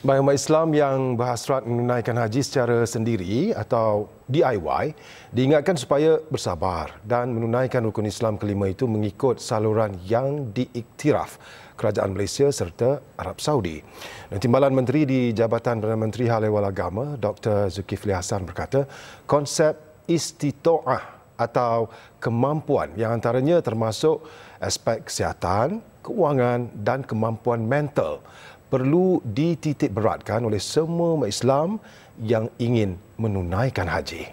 Bagi umat Islam yang berhasrat menunaikan haji secara sendiri atau DIY, diingatkan supaya bersabar dan menunaikan rukun Islam kelima itu mengikut saluran yang diiktiraf Kerajaan Malaysia serta Arab Saudi. Dan Timbalan Menteri di Jabatan Perdana Menteri Hal Ehwal Agama, Dr. Zulkifli Hassan berkata, konsep istito'ah atau kemampuan yang antaranya termasuk aspek kesihatan, kewangan dan kemampuan mental perlu dititik beratkan oleh semua umat Islam yang ingin menunaikan haji.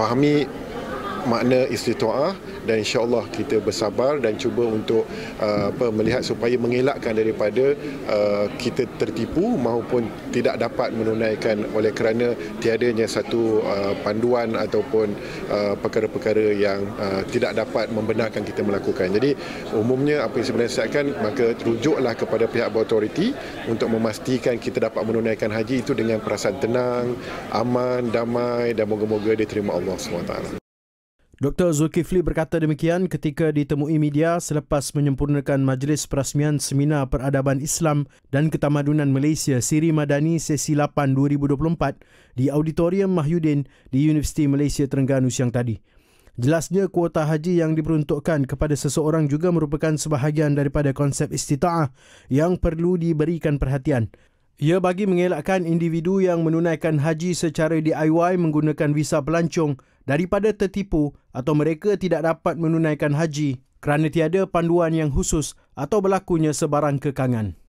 Fahami makna istitoah dan insyaallah kita bersabar dan cuba untuk uh, apa melihat supaya mengelakkan daripada uh, kita tertipu maupun tidak dapat menunaikan oleh kerana tiadanya satu uh, panduan ataupun perkara-perkara yang tidak dapat membenarkan kita melakukan. Jadi umumnya apa yang sebenarnya saya akan maka rujuklah kepada pihak berautoriti untuk memastikan kita dapat menunaikan haji itu dengan perasaan tenang, aman, damai dan moga-moga diterima Allah SWT. Dr. Zulkifli berkata demikian ketika ditemui media selepas menyempurnakan Majlis Perasmian Seminar Peradaban Islam dan Ketamadunan Malaysia Siri Madani sesi 8 2024 di Auditorium Mahyudin di Universiti Malaysia Terengganu siang tadi. Jelasnya kuota haji yang diperuntukkan kepada seseorang juga merupakan sebahagian daripada konsep istita'ah yang perlu diberikan perhatian. Ia bagi mengelakkan individu yang menunaikan haji secara DIY menggunakan visa pelancong daripada tertipu atau mereka tidak dapat menunaikan haji kerana tiada panduan yang khusus atau berlakunya sebarang kekangan.